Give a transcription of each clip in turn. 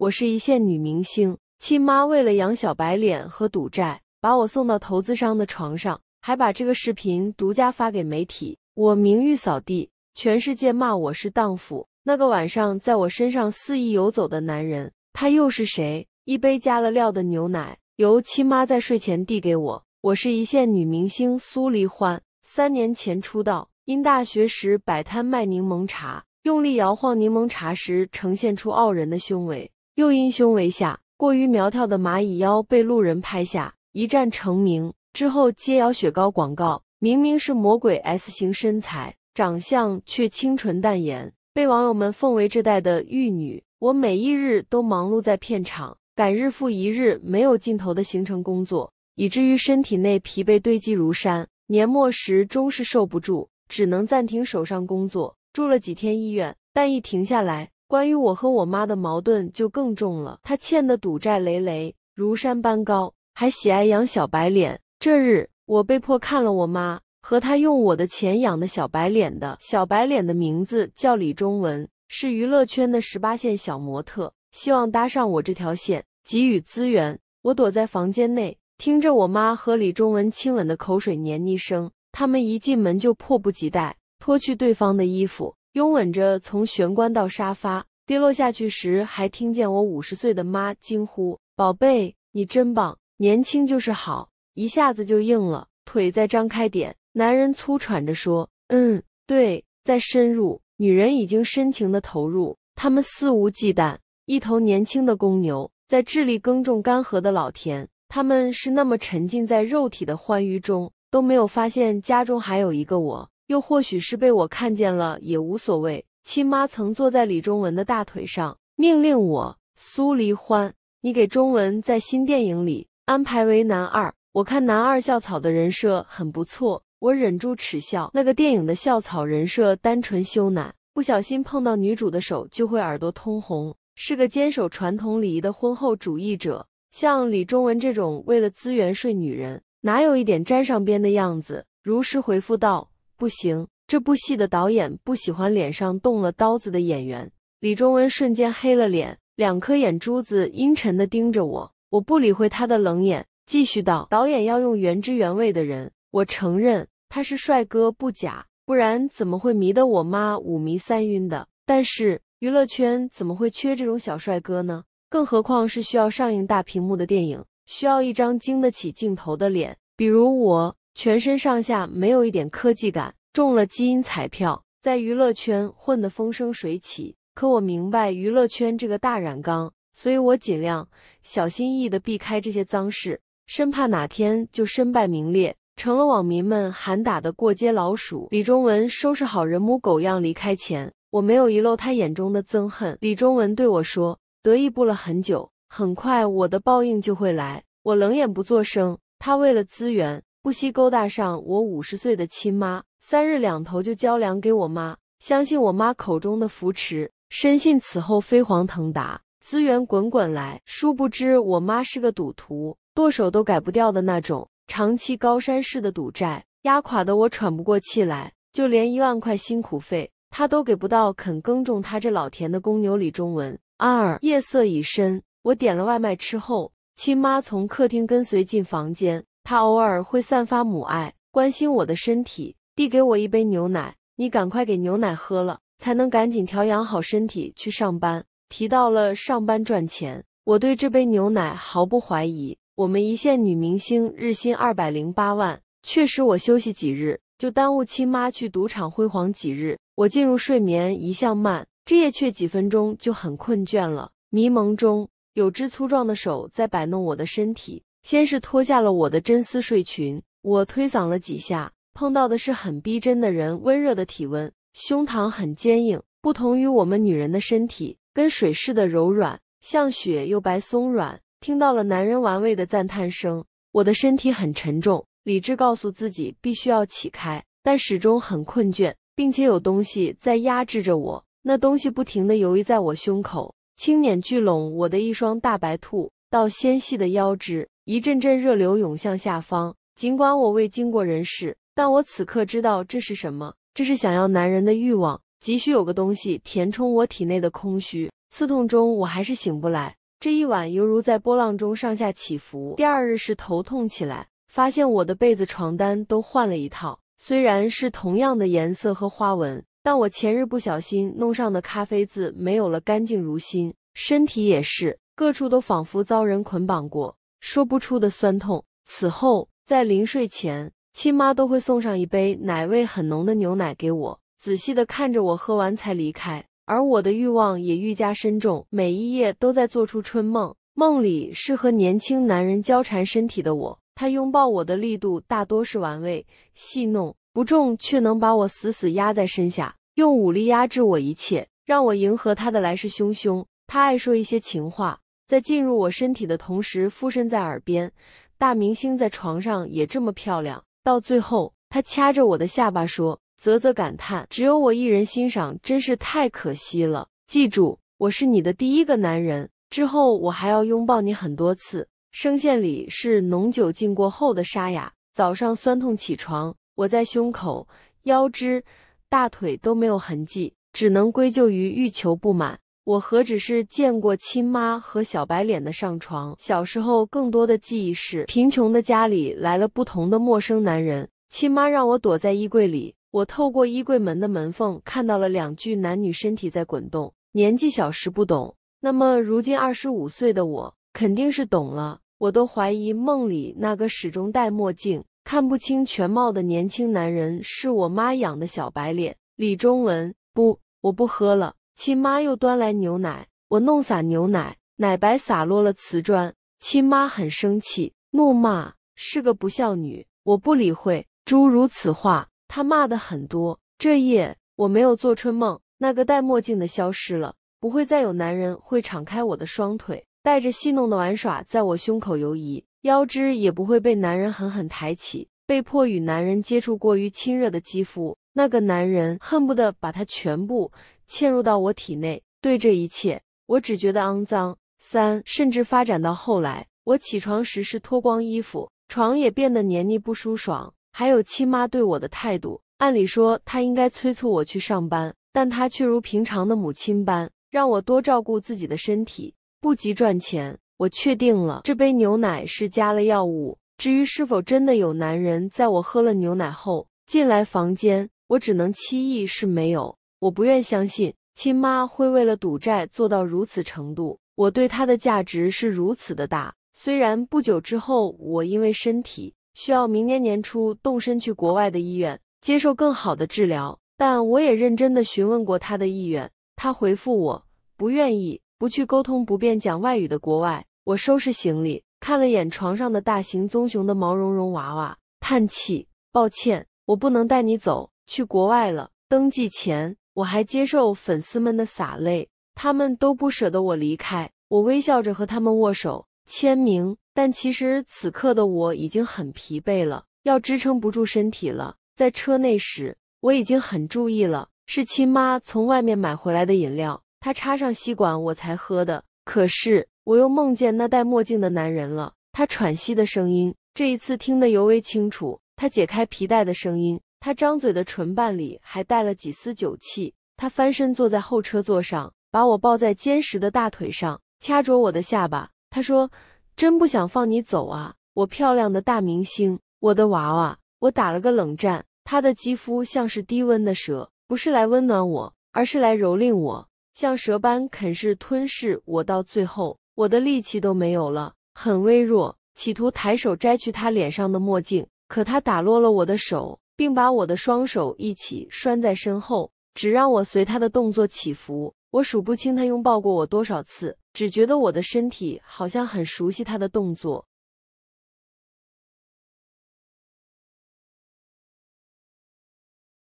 我是一线女明星，亲妈为了养小白脸和赌债，把我送到投资商的床上，还把这个视频独家发给媒体，我名誉扫地，全世界骂我是荡妇。那个晚上在我身上肆意游走的男人，他又是谁？一杯加了料的牛奶，由亲妈在睡前递给我。我是一线女明星苏黎欢，三年前出道，因大学时摆摊卖柠檬茶，用力摇晃柠檬茶时，呈现出傲人的胸围。又因胸围下过于苗条的蚂蚁腰被路人拍下，一战成名之后接摇雪糕广告。明明是魔鬼 S 型身材，长相却清纯淡颜，被网友们奉为这代的玉女。我每一日都忙碌在片场，赶日复一日没有尽头的行程工作，以至于身体内疲惫堆积如山。年末时终是受不住，只能暂停手上工作，住了几天医院。但一停下来，关于我和我妈的矛盾就更重了，她欠的赌债累累如山般高，还喜爱养小白脸。这日，我被迫看了我妈和她用我的钱养的小白脸的。小白脸的名字叫李中文，是娱乐圈的十八线小模特，希望搭上我这条线，给予资源。我躲在房间内，听着我妈和李中文亲吻的口水黏腻声，他们一进门就迫不及待脱去对方的衣服。拥吻着从玄关到沙发跌落下去时，还听见我五十岁的妈惊呼：“宝贝，你真棒！年轻就是好，一下子就硬了。腿再张开点。”男人粗喘着说：“嗯，对，再深入。”女人已经深情的投入，他们肆无忌惮。一头年轻的公牛在智利耕种干涸的老田，他们是那么沉浸在肉体的欢愉中，都没有发现家中还有一个我。又或许是被我看见了，也无所谓。亲妈曾坐在李中文的大腿上，命令我：“苏离欢，你给中文在新电影里安排为男二。我看男二校草的人设很不错。”我忍住耻笑，那个电影的校草人设单纯羞赧，不小心碰到女主的手就会耳朵通红，是个坚守传统礼仪的婚后主义者。像李中文这种为了资源睡女人，哪有一点沾上边的样子？如实回复道。不行，这部戏的导演不喜欢脸上动了刀子的演员。李忠文瞬间黑了脸，两颗眼珠子阴沉的盯着我。我不理会他的冷眼，继续道：“导演要用原汁原味的人。我承认他是帅哥不假，不然怎么会迷得我妈五迷三晕的？但是娱乐圈怎么会缺这种小帅哥呢？更何况是需要上映大屏幕的电影，需要一张经得起镜头的脸，比如我。”全身上下没有一点科技感，中了基因彩票，在娱乐圈混得风生水起。可我明白娱乐圈这个大染缸，所以我尽量小心翼翼地避开这些脏事，生怕哪天就身败名裂，成了网民们喊打的过街老鼠。李中文收拾好人模狗样离开前，我没有遗漏他眼中的憎恨。李中文对我说：“得意不了很久，很快我的报应就会来。”我冷眼不作声。他为了资源。不惜勾搭上我五十岁的亲妈，三日两头就交粮给我妈，相信我妈口中的扶持，深信此后飞黄腾达，资源滚滚来。殊不知我妈是个赌徒，剁手都改不掉的那种，长期高山式的赌债压垮的我喘不过气来，就连一万块辛苦费他都给不到。肯耕种他这老田的公牛李忠文二夜色已深，我点了外卖吃后，亲妈从客厅跟随进房间。他偶尔会散发母爱，关心我的身体，递给我一杯牛奶。你赶快给牛奶喝了，才能赶紧调养好身体去上班。提到了上班赚钱，我对这杯牛奶毫不怀疑。我们一线女明星日薪二百零八万，确实我休息几日，就耽误亲妈去赌场辉煌几日。我进入睡眠一向慢，这夜却几分钟就很困倦了。迷蒙中有只粗壮的手在摆弄我的身体。先是脱下了我的真丝睡裙，我推搡了几下，碰到的是很逼真的人，温热的体温，胸膛很坚硬，不同于我们女人的身体，跟水似的柔软，像雪又白松软。听到了男人玩味的赞叹声，我的身体很沉重，理智告诉自己必须要起开，但始终很困倦，并且有东西在压制着我，那东西不停地游移在我胸口，轻碾聚拢我的一双大白兔。到纤细的腰肢，一阵阵热流涌向下方。尽管我未经过人事，但我此刻知道这是什么，这是想要男人的欲望，急需有个东西填充我体内的空虚。刺痛中，我还是醒不来。这一晚犹如在波浪中上下起伏。第二日是头痛起来，发现我的被子、床单都换了一套，虽然是同样的颜色和花纹，但我前日不小心弄上的咖啡渍没有了，干净如新。身体也是。各处都仿佛遭人捆绑过，说不出的酸痛。此后，在临睡前，亲妈都会送上一杯奶味很浓的牛奶给我，仔细的看着我喝完才离开。而我的欲望也愈加深重，每一夜都在做出春梦，梦里是和年轻男人交缠身体的我。他拥抱我的力度大多是玩味戏弄，不重却能把我死死压在身下，用武力压制我一切，让我迎合他的来势汹汹。他爱说一些情话。在进入我身体的同时，附身在耳边。大明星在床上也这么漂亮。到最后，他掐着我的下巴说：“啧啧，感叹，只有我一人欣赏，真是太可惜了。”记住，我是你的第一个男人。之后，我还要拥抱你很多次。声线里是浓酒浸过后的沙哑。早上酸痛起床，我在胸口、腰肢、大腿都没有痕迹，只能归咎于欲求不满。我何止是见过亲妈和小白脸的上床？小时候更多的记忆是，贫穷的家里来了不同的陌生男人，亲妈让我躲在衣柜里，我透过衣柜门的门缝看到了两具男女身体在滚动。年纪小时不懂，那么如今二十五岁的我肯定是懂了。我都怀疑梦里那个始终戴墨镜、看不清全貌的年轻男人是我妈养的小白脸李忠文。不，我不喝了。亲妈又端来牛奶，我弄洒牛奶，奶白洒落了瓷砖。亲妈很生气，怒骂是个不孝女。我不理会诸如此话，她骂的很多。这夜我没有做春梦，那个戴墨镜的消失了，不会再有男人会敞开我的双腿，带着戏弄的玩耍在我胸口游移，腰肢也不会被男人狠狠抬起，被迫与男人接触过于亲热的肌肤。那个男人恨不得把他全部。嵌入到我体内，对这一切，我只觉得肮脏。三，甚至发展到后来，我起床时是脱光衣服，床也变得黏腻不舒爽。还有亲妈对我的态度，按理说她应该催促我去上班，但她却如平常的母亲般，让我多照顾自己的身体，不急赚钱。我确定了，这杯牛奶是加了药物。至于是否真的有男人在我喝了牛奶后进来房间，我只能七意是没有。我不愿相信亲妈会为了赌债做到如此程度，我对她的价值是如此的大。虽然不久之后我因为身体需要，明年年初动身去国外的医院接受更好的治疗，但我也认真的询问过她的意愿，她回复我不愿意，不去沟通不便讲外语的国外。我收拾行李，看了眼床上的大型棕熊的毛茸茸娃娃，叹气，抱歉，我不能带你走去国外了。登记前。我还接受粉丝们的洒泪，他们都不舍得我离开。我微笑着和他们握手、签名，但其实此刻的我已经很疲惫了，要支撑不住身体了。在车内时，我已经很注意了，是亲妈从外面买回来的饮料，她插上吸管我才喝的。可是我又梦见那戴墨镜的男人了，他喘息的声音这一次听得尤为清楚，他解开皮带的声音。他张嘴的唇瓣里还带了几丝酒气。他翻身坐在后车座上，把我抱在坚实的大腿上，掐着我的下巴。他说：“真不想放你走啊，我漂亮的大明星，我的娃娃。”我打了个冷战。他的肌肤像是低温的蛇，不是来温暖我，而是来蹂躏我，像蛇般啃噬、吞噬我，到最后我的力气都没有了，很微弱。企图抬手摘去他脸上的墨镜，可他打落了我的手。并把我的双手一起拴在身后，只让我随他的动作起伏。我数不清他拥抱过我多少次，只觉得我的身体好像很熟悉他的动作。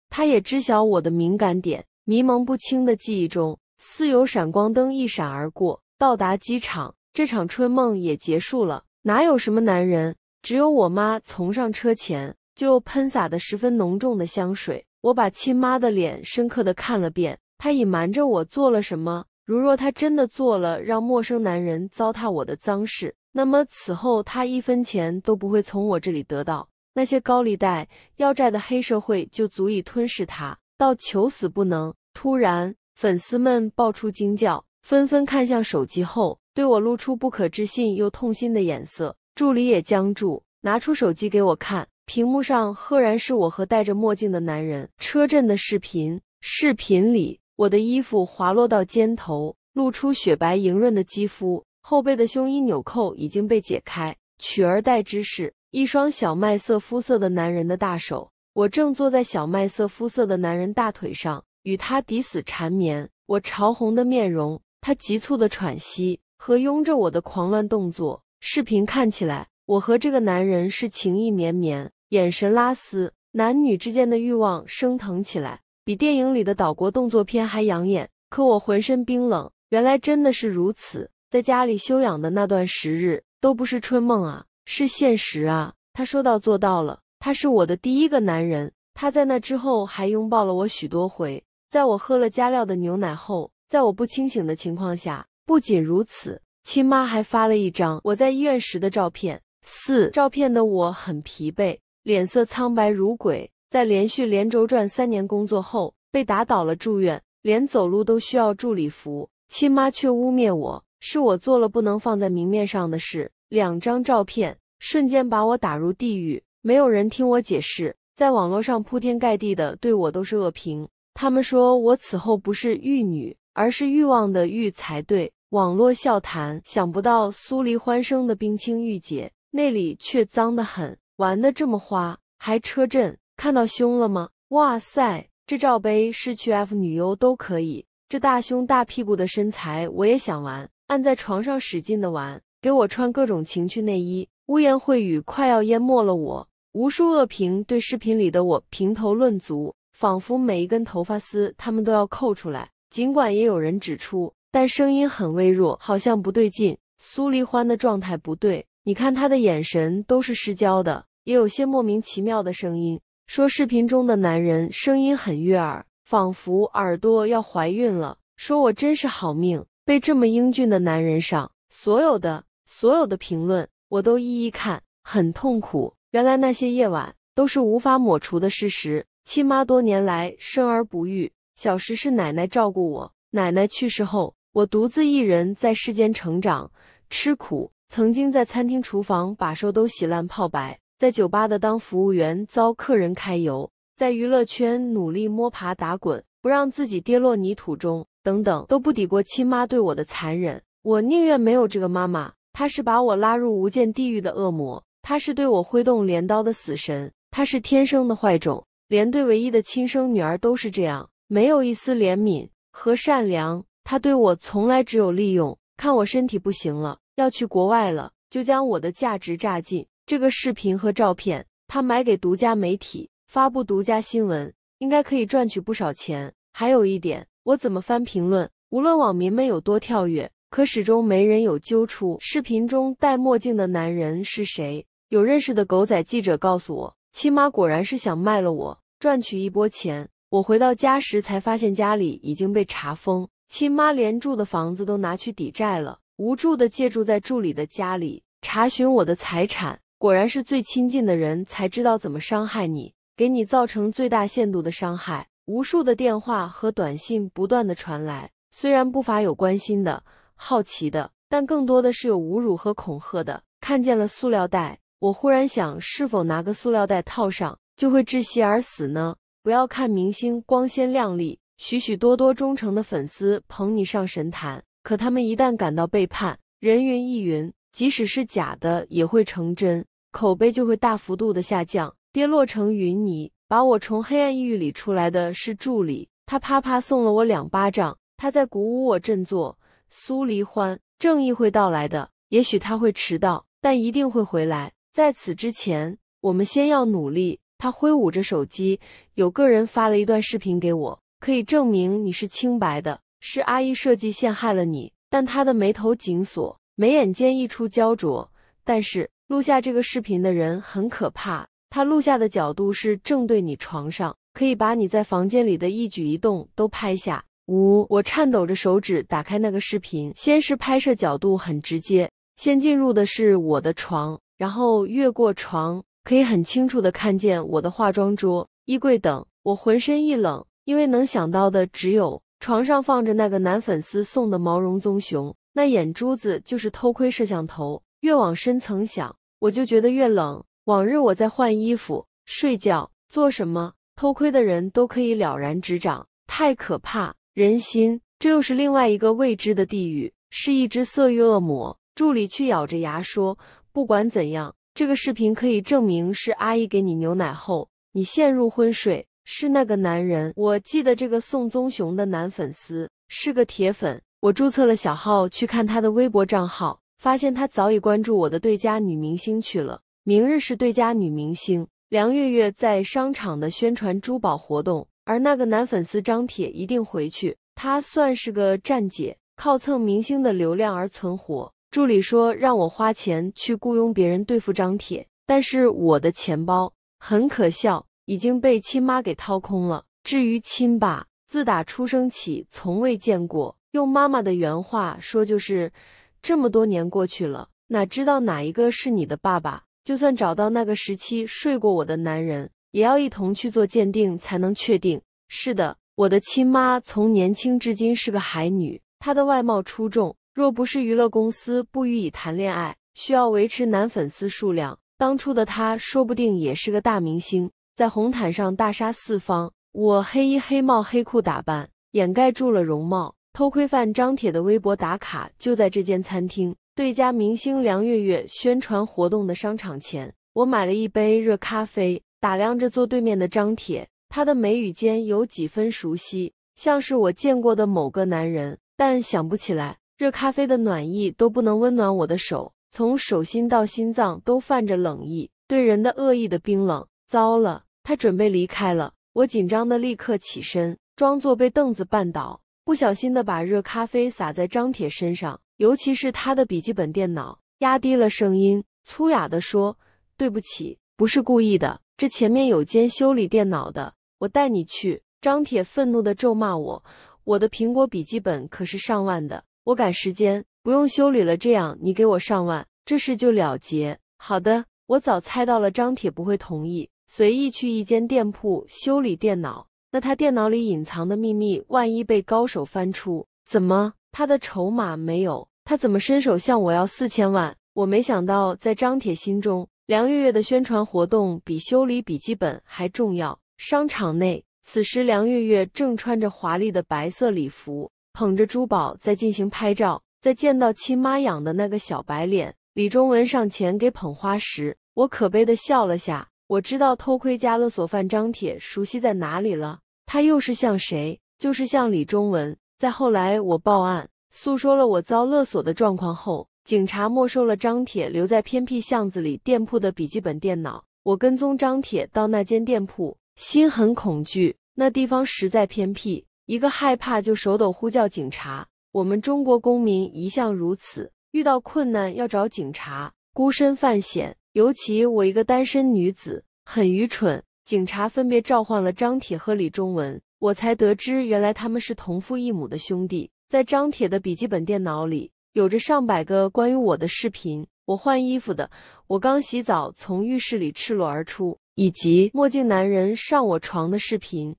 他也知晓我的敏感点。迷蒙不清的记忆中，似有闪光灯一闪而过。到达机场，这场春梦也结束了。哪有什么男人，只有我妈。从上车前。就喷洒的十分浓重的香水，我把亲妈的脸深刻的看了遍。她隐瞒着我做了什么？如若她真的做了让陌生男人糟蹋我的脏事，那么此后她一分钱都不会从我这里得到。那些高利贷、要债的黑社会就足以吞噬她到求死不能。突然，粉丝们爆出惊叫，纷纷看向手机，后对我露出不可置信又痛心的眼色。助理也僵住，拿出手机给我看。屏幕上赫然是我和戴着墨镜的男人车震的视频。视频里，我的衣服滑落到肩头，露出雪白莹润的肌肤，后背的胸衣纽扣已经被解开，取而代之是一双小麦色肤色的男人的大手。我正坐在小麦色肤色的男人大腿上，与他抵死缠绵。我潮红的面容，他急促的喘息和拥着我的狂乱动作。视频看起来，我和这个男人是情意绵绵。眼神拉丝，男女之间的欲望升腾起来，比电影里的岛国动作片还养眼。可我浑身冰冷，原来真的是如此。在家里休养的那段时日，都不是春梦啊，是现实啊。他说到做到了，他是我的第一个男人。他在那之后还拥抱了我许多回，在我喝了加料的牛奶后，在我不清醒的情况下，不仅如此，亲妈还发了一张我在医院时的照片。四照片的我很疲惫。脸色苍白如鬼，在连续连轴转三年工作后被打倒了，住院，连走路都需要助理扶。亲妈却污蔑我是我做了不能放在明面上的事。两张照片瞬间把我打入地狱，没有人听我解释，在网络上铺天盖地的对我都是恶评。他们说我此后不是玉女，而是欲望的欲才对。网络笑谈，想不到苏黎欢生的冰清玉洁，内里却脏得很。玩的这么花，还车震，看到胸了吗？哇塞，这罩杯是去 F 女优都可以。这大胸大屁股的身材，我也想玩，按在床上使劲的玩，给我穿各种情趣内衣，污言秽语快要淹没了我。无数恶评对视频里的我评头论足，仿佛每一根头发丝他们都要扣出来。尽管也有人指出，但声音很微弱，好像不对劲。苏离欢的状态不对。你看他的眼神都是失焦的，也有些莫名其妙的声音说：“视频中的男人声音很悦耳，仿佛耳朵要怀孕了。”说：“我真是好命，被这么英俊的男人上。”所有的所有的评论我都一一看，很痛苦。原来那些夜晚都是无法抹除的事实。亲妈多年来生而不育，小时是奶奶照顾我，奶奶去世后，我独自一人在世间成长，吃苦。曾经在餐厅厨房把手都洗烂泡白，在酒吧的当服务员遭客人揩油，在娱乐圈努力摸爬打滚，不让自己跌落泥土中，等等都不抵过亲妈对我的残忍。我宁愿没有这个妈妈，她是把我拉入无间地狱的恶魔，她是对我挥动镰刀的死神，她是天生的坏种，连对唯一的亲生女儿都是这样，没有一丝怜悯和善良。她对我从来只有利用。看我身体不行了。要去国外了，就将我的价值榨尽。这个视频和照片，他买给独家媒体发布独家新闻，应该可以赚取不少钱。还有一点，我怎么翻评论，无论网民们有多跳跃，可始终没人有揪出视频中戴墨镜的男人是谁。有认识的狗仔记者告诉我，亲妈果然是想卖了我赚取一波钱。我回到家时，才发现家里已经被查封，亲妈连住的房子都拿去抵债了。无助的借住在助理的家里查询我的财产，果然是最亲近的人才知道怎么伤害你，给你造成最大限度的伤害。无数的电话和短信不断的传来，虽然不乏有关心的、好奇的，但更多的是有侮辱和恐吓的。看见了塑料袋，我忽然想，是否拿个塑料袋套上就会窒息而死呢？不要看明星光鲜亮丽，许许多多忠诚的粉丝捧你上神坛。可他们一旦感到背叛，人云亦云，即使是假的也会成真，口碑就会大幅度的下降，跌落成云泥。把我从黑暗抑郁里出来的是助理，他啪啪送了我两巴掌，他在鼓舞我振作。苏离欢，正义会到来的，也许他会迟到，但一定会回来。在此之前，我们先要努力。他挥舞着手机，有个人发了一段视频给我，可以证明你是清白的。是阿姨设计陷害了你，但她的眉头紧锁，眉眼间溢出焦灼。但是录下这个视频的人很可怕，他录下的角度是正对你床上，可以把你在房间里的一举一动都拍下。五，我颤抖着手指打开那个视频，先是拍摄角度很直接，先进入的是我的床，然后越过床，可以很清楚的看见我的化妆桌、衣柜等。我浑身一冷，因为能想到的只有。床上放着那个男粉丝送的毛绒棕熊，那眼珠子就是偷窥摄像头。越往深层想，我就觉得越冷。往日我在换衣服、睡觉、做什么，偷窥的人都可以了然指掌，太可怕！人心，这又是另外一个未知的地狱，是一只色欲恶魔。助理却咬着牙说：“不管怎样，这个视频可以证明是阿姨给你牛奶后，你陷入昏睡。”是那个男人，我记得这个宋宗雄的男粉丝是个铁粉，我注册了小号去看他的微博账号，发现他早已关注我的对家女明星去了。明日是对家女明星梁月月在商场的宣传珠宝活动，而那个男粉丝张铁一定回去，他算是个站姐，靠蹭明星的流量而存活。助理说让我花钱去雇佣别人对付张铁，但是我的钱包很可笑。已经被亲妈给掏空了。至于亲爸，自打出生起从未见过。用妈妈的原话说，就是这么多年过去了，哪知道哪一个是你的爸爸？就算找到那个时期睡过我的男人，也要一同去做鉴定才能确定。是的，我的亲妈从年轻至今是个海女，她的外貌出众。若不是娱乐公司不予以谈恋爱，需要维持男粉丝数量，当初的她说不定也是个大明星。在红毯上大杀四方，我黑衣黑帽黑裤打扮，掩盖住了容貌。偷窥犯张铁的微博打卡，就在这间餐厅对家明星梁月月宣传活动的商场前。我买了一杯热咖啡，打量着坐对面的张铁，他的眉宇间有几分熟悉，像是我见过的某个男人，但想不起来。热咖啡的暖意都不能温暖我的手，从手心到心脏都泛着冷意，对人的恶意的冰冷。糟了！他准备离开了，我紧张的立刻起身，装作被凳子绊倒，不小心的把热咖啡洒在张铁身上，尤其是他的笔记本电脑。压低了声音，粗哑的说：“对不起，不是故意的。这前面有间修理电脑的，我带你去。”张铁愤怒的咒骂我：“我的苹果笔记本可是上万的，我赶时间，不用修理了。这样，你给我上万，这事就了结。”好的，我早猜到了，张铁不会同意。随意去一间店铺修理电脑，那他电脑里隐藏的秘密，万一被高手翻出，怎么他的筹码没有？他怎么伸手向我要四千万？我没想到，在张铁心中，梁月月的宣传活动比修理笔记本还重要。商场内，此时梁月月正穿着华丽的白色礼服，捧着珠宝在进行拍照。在见到亲妈养的那个小白脸李忠文上前给捧花时，我可悲的笑了下。我知道偷窥加勒索犯张铁熟悉在哪里了，他又是像谁？就是像李忠文。再后来，我报案诉说了我遭勒索的状况后，警察没收了张铁留在偏僻巷子里店铺的笔记本电脑。我跟踪张铁到那间店铺，心很恐惧，那地方实在偏僻，一个害怕就手抖呼叫警察。我们中国公民一向如此，遇到困难要找警察，孤身犯险。尤其我一个单身女子很愚蠢。警察分别召唤了张铁和李忠文，我才得知原来他们是同父异母的兄弟。在张铁的笔记本电脑里，有着上百个关于我的视频：我换衣服的，我刚洗澡从浴室里赤裸而出，以及墨镜男人上我床的视频。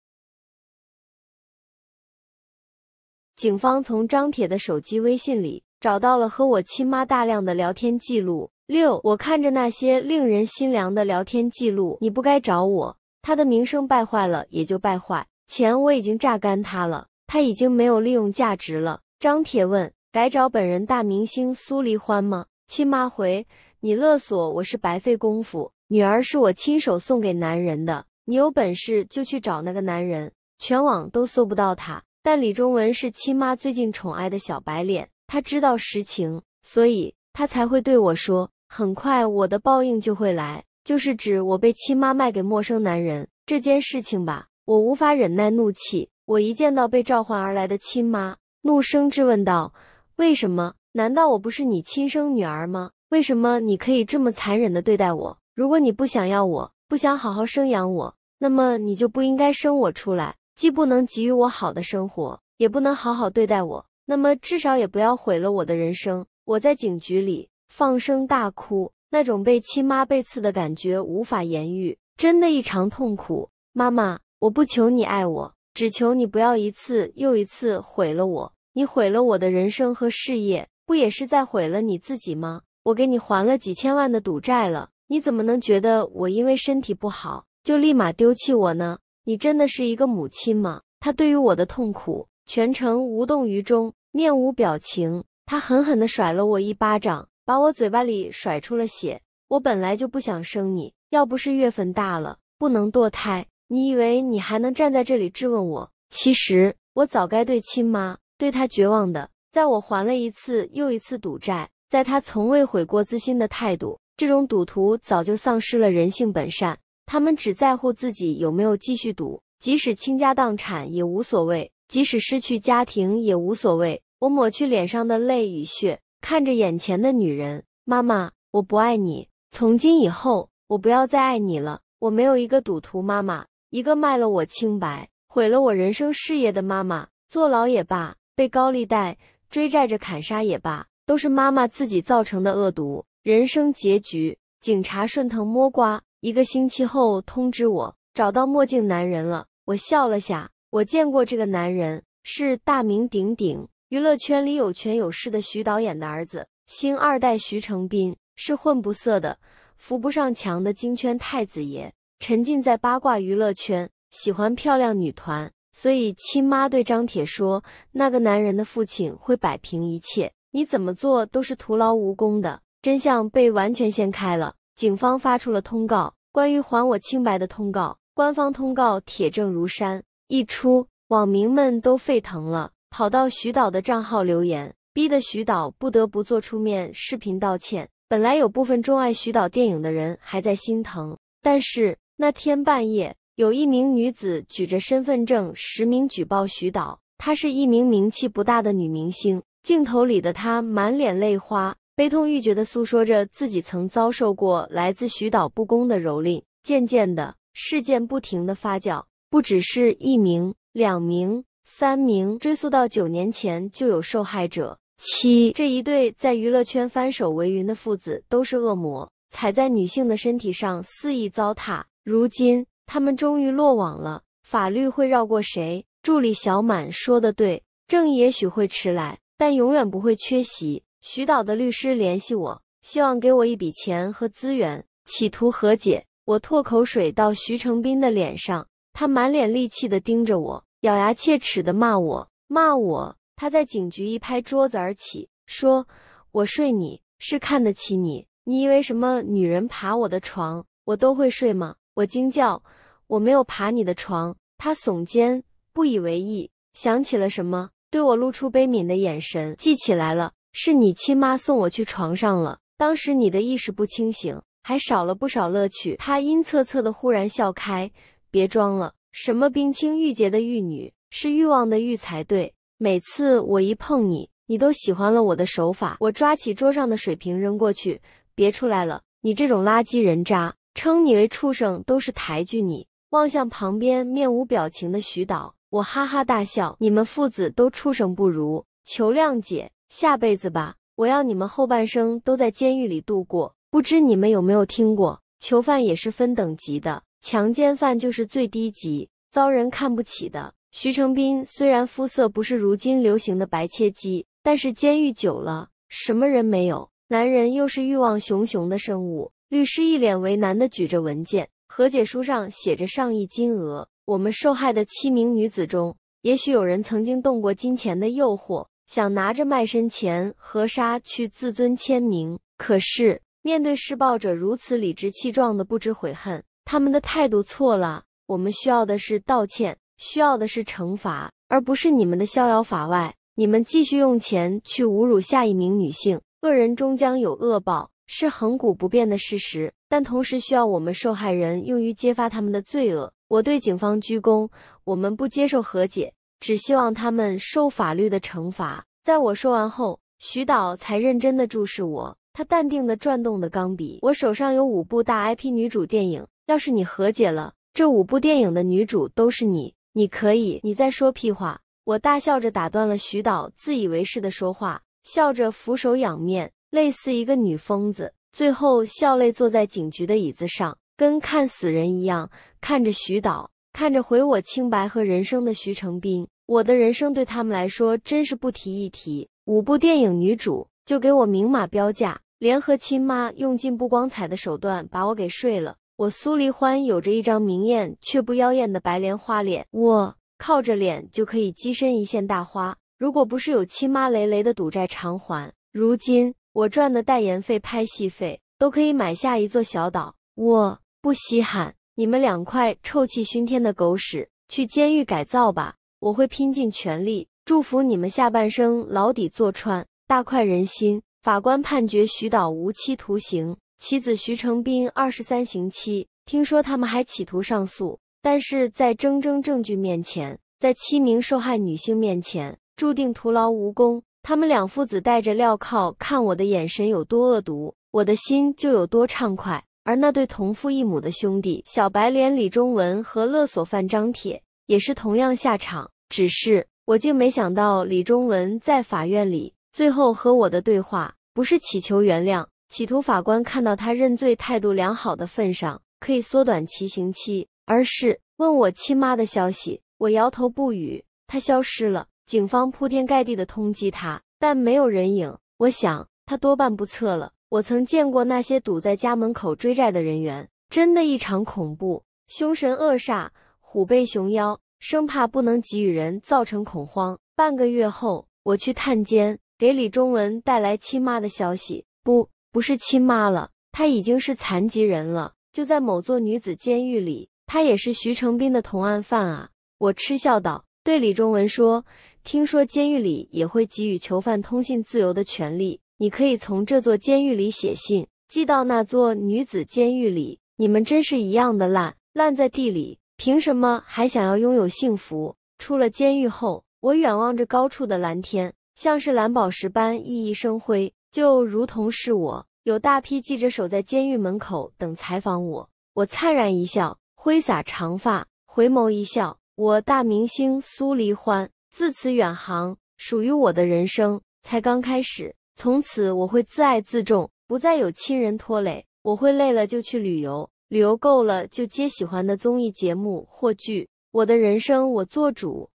警方从张铁的手机微信里找到了和我亲妈大量的聊天记录。六，我看着那些令人心凉的聊天记录，你不该找我。他的名声败坏了也就败坏，钱我已经榨干他了，他已经没有利用价值了。张铁问改找本人大明星苏离欢吗？亲妈回你勒索我是白费功夫，女儿是我亲手送给男人的，你有本事就去找那个男人，全网都搜不到他。但李中文是亲妈最近宠爱的小白脸，他知道实情，所以他才会对我说。很快，我的报应就会来，就是指我被亲妈卖给陌生男人这件事情吧。我无法忍耐怒气，我一见到被召唤而来的亲妈，怒声质问道：“为什么？难道我不是你亲生女儿吗？为什么你可以这么残忍的对待我？如果你不想要我，不想好好生养我，那么你就不应该生我出来，既不能给予我好的生活，也不能好好对待我。那么至少也不要毁了我的人生。我在警局里。”放声大哭，那种被亲妈背刺的感觉无法言喻，真的异常痛苦。妈妈，我不求你爱我，只求你不要一次又一次毁了我。你毁了我的人生和事业，不也是在毁了你自己吗？我给你还了几千万的赌债了，你怎么能觉得我因为身体不好就立马丢弃我呢？你真的是一个母亲吗？他对于我的痛苦全程无动于衷，面无表情。他狠狠地甩了我一巴掌。把我嘴巴里甩出了血，我本来就不想生你，要不是月份大了不能堕胎，你以为你还能站在这里质问我？其实我早该对亲妈，对她绝望的。在我还了一次又一次赌债，在他从未悔过自新的态度，这种赌徒早就丧失了人性本善，他们只在乎自己有没有继续赌，即使倾家荡产也无所谓，即使失去家庭也无所谓。我抹去脸上的泪与血。看着眼前的女人，妈妈，我不爱你。从今以后，我不要再爱你了。我没有一个赌徒妈妈，一个卖了我清白、毁了我人生事业的妈妈。坐牢也罢，被高利贷追债着砍杀也罢，都是妈妈自己造成的恶毒人生结局。警察顺藤摸瓜，一个星期后通知我找到墨镜男人了。我笑了下，我见过这个男人，是大名鼎鼎。娱乐圈里有权有势的徐导演的儿子，星二代徐成斌是混不色的，扶不上墙的京圈太子爷，沉浸在八卦娱乐圈，喜欢漂亮女团。所以亲妈对张铁说：“那个男人的父亲会摆平一切，你怎么做都是徒劳无功的。”真相被完全掀开了，警方发出了通告，关于还我清白的通告，官方通告铁证如山，一出，网民们都沸腾了。跑到徐导的账号留言，逼得徐导不得不做出面视频道歉。本来有部分钟爱徐导电影的人还在心疼，但是那天半夜，有一名女子举着身份证实名举报徐导，她是一名名气不大的女明星。镜头里的她满脸泪花，悲痛欲绝的诉说着自己曾遭受过来自徐导不公的蹂躏。渐渐的，事件不停的发酵，不只是一名、两名。三名追溯到九年前就有受害者。七，这一对在娱乐圈翻手为云的父子都是恶魔，踩在女性的身体上肆意糟蹋。如今他们终于落网了，法律会绕过谁？助理小满说的对，正义也许会迟来，但永远不会缺席。徐导的律师联系我，希望给我一笔钱和资源，企图和解。我吐口水到徐成斌的脸上，他满脸戾气地盯着我。咬牙切齿地骂我，骂我！他在警局一拍桌子而起，说：“我睡你是看得起你？你以为什么女人爬我的床我都会睡吗？”我惊叫：“我没有爬你的床。”他耸肩，不以为意，想起了什么，对我露出悲悯的眼神，记起来了：“是你亲妈送我去床上了，当时你的意识不清醒，还少了不少乐趣。”他阴恻恻的忽然笑开：“别装了。”什么冰清玉洁的玉女，是欲望的玉才对。每次我一碰你，你都喜欢了我的手法。我抓起桌上的水瓶扔过去，别出来了！你这种垃圾人渣，称你为畜生都是抬举你。望向旁边面无表情的徐导，我哈哈大笑。你们父子都畜生不如，求谅解，下辈子吧。我要你们后半生都在监狱里度过。不知你们有没有听过，囚犯也是分等级的。强奸犯就是最低级、遭人看不起的。徐成斌虽然肤色不是如今流行的白切鸡，但是监狱久了，什么人没有？男人又是欲望熊熊的生物。律师一脸为难的举着文件，和解书上写着上亿金额。我们受害的七名女子中，也许有人曾经动过金钱的诱惑，想拿着卖身钱和杀去自尊签名。可是面对施暴者如此理直气壮的不知悔恨。他们的态度错了，我们需要的是道歉，需要的是惩罚，而不是你们的逍遥法外。你们继续用钱去侮辱下一名女性，恶人终将有恶报，是恒古不变的事实。但同时，需要我们受害人用于揭发他们的罪恶。我对警方鞠躬，我们不接受和解，只希望他们受法律的惩罚。在我说完后，徐导才认真地注视我，他淡定地转动的钢笔。我手上有五部大 IP 女主电影。要是你和解了，这五部电影的女主都是你，你可以。你在说屁话！我大笑着打断了徐导自以为是的说话，笑着俯首仰面，类似一个女疯子，最后笑泪坐在警局的椅子上，跟看死人一样看着徐导，看着毁我清白和人生的徐成斌。我的人生对他们来说真是不提一提，五部电影女主就给我明码标价，联合亲妈用尽不光彩的手段把我给睡了。我苏黎欢有着一张明艳却不妖艳的白莲花脸，我靠着脸就可以跻身一线大花。如果不是有亲妈雷雷的赌债偿还，如今我赚的代言费、拍戏费都可以买下一座小岛。我不稀罕你们两块臭气熏天的狗屎，去监狱改造吧！我会拼尽全力祝福你们下半生牢底坐穿，大快人心。法官判决徐导无期徒刑。妻子徐成斌二十三刑期，听说他们还企图上诉，但是在真真证据面前，在七名受害女性面前，注定徒劳无功。他们两父子戴着镣铐，看我的眼神有多恶毒，我的心就有多畅快。而那对同父异母的兄弟，小白脸李忠文和勒索犯张铁，也是同样下场。只是我竟没想到，李忠文在法院里最后和我的对话，不是祈求原谅。企图法官看到他认罪态度良好的份上，可以缩短其刑期，而是问我亲妈的消息。我摇头不语。他消失了，警方铺天盖地的通缉他，但没有人影。我想他多半不测了。我曾见过那些堵在家门口追债的人员，真的异常恐怖，凶神恶煞，虎背熊腰，生怕不能给予人造成恐慌。半个月后，我去探监，给李忠文带来亲妈的消息，不。不是亲妈了，她已经是残疾人了。就在某座女子监狱里，她也是徐成斌的同案犯啊！我嗤笑道，对李忠文说：“听说监狱里也会给予囚犯通信自由的权利，你可以从这座监狱里写信寄到那座女子监狱里。”你们真是一样的烂，烂在地里，凭什么还想要拥有幸福？出了监狱后，我远望着高处的蓝天，像是蓝宝石般熠熠生辉。就如同是我，有大批记者守在监狱门口等采访我。我灿然一笑，挥洒长发，回眸一笑，我大明星苏离欢自此远航，属于我的人生才刚开始。从此我会自爱自重，不再有亲人拖累。我会累了就去旅游，旅游够了就接喜欢的综艺节目或剧。我的人生我做主。